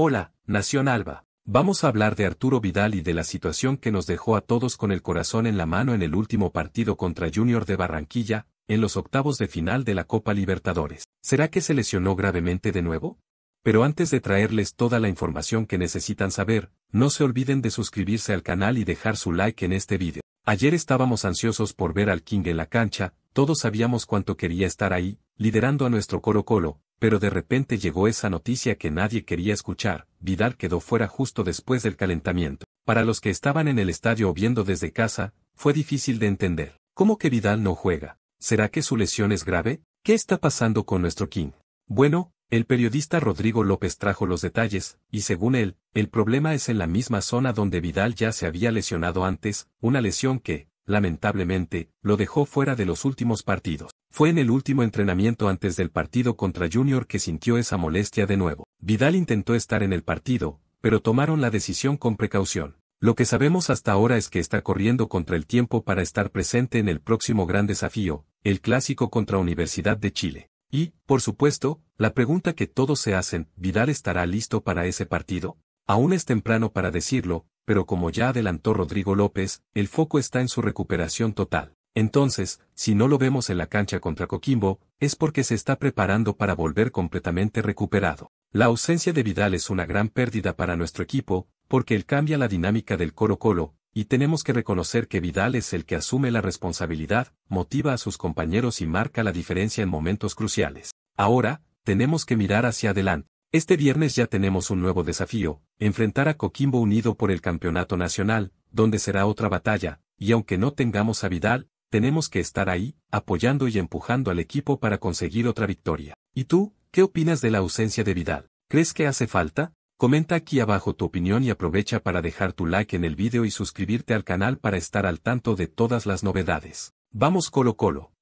Hola, Nación Alba. Vamos a hablar de Arturo Vidal y de la situación que nos dejó a todos con el corazón en la mano en el último partido contra Junior de Barranquilla, en los octavos de final de la Copa Libertadores. ¿Será que se lesionó gravemente de nuevo? Pero antes de traerles toda la información que necesitan saber, no se olviden de suscribirse al canal y dejar su like en este vídeo. Ayer estábamos ansiosos por ver al King en la cancha, todos sabíamos cuánto quería estar ahí, liderando a nuestro coro Colo, pero de repente llegó esa noticia que nadie quería escuchar, Vidal quedó fuera justo después del calentamiento. Para los que estaban en el estadio o viendo desde casa, fue difícil de entender. ¿Cómo que Vidal no juega? ¿Será que su lesión es grave? ¿Qué está pasando con nuestro King? Bueno, el periodista Rodrigo López trajo los detalles, y según él, el problema es en la misma zona donde Vidal ya se había lesionado antes, una lesión que, lamentablemente, lo dejó fuera de los últimos partidos. Fue en el último entrenamiento antes del partido contra Junior que sintió esa molestia de nuevo. Vidal intentó estar en el partido, pero tomaron la decisión con precaución. Lo que sabemos hasta ahora es que está corriendo contra el tiempo para estar presente en el próximo gran desafío, el clásico contra Universidad de Chile. Y, por supuesto, la pregunta que todos se hacen, ¿Vidal estará listo para ese partido? Aún es temprano para decirlo, pero como ya adelantó Rodrigo López, el foco está en su recuperación total. Entonces, si no lo vemos en la cancha contra Coquimbo, es porque se está preparando para volver completamente recuperado. La ausencia de Vidal es una gran pérdida para nuestro equipo, porque él cambia la dinámica del Coro Colo, y tenemos que reconocer que Vidal es el que asume la responsabilidad, motiva a sus compañeros y marca la diferencia en momentos cruciales. Ahora, tenemos que mirar hacia adelante. Este viernes ya tenemos un nuevo desafío, enfrentar a Coquimbo Unido por el Campeonato Nacional, donde será otra batalla, y aunque no tengamos a Vidal, tenemos que estar ahí, apoyando y empujando al equipo para conseguir otra victoria. ¿Y tú, qué opinas de la ausencia de Vidal? ¿Crees que hace falta? Comenta aquí abajo tu opinión y aprovecha para dejar tu like en el video y suscribirte al canal para estar al tanto de todas las novedades. Vamos Colo Colo.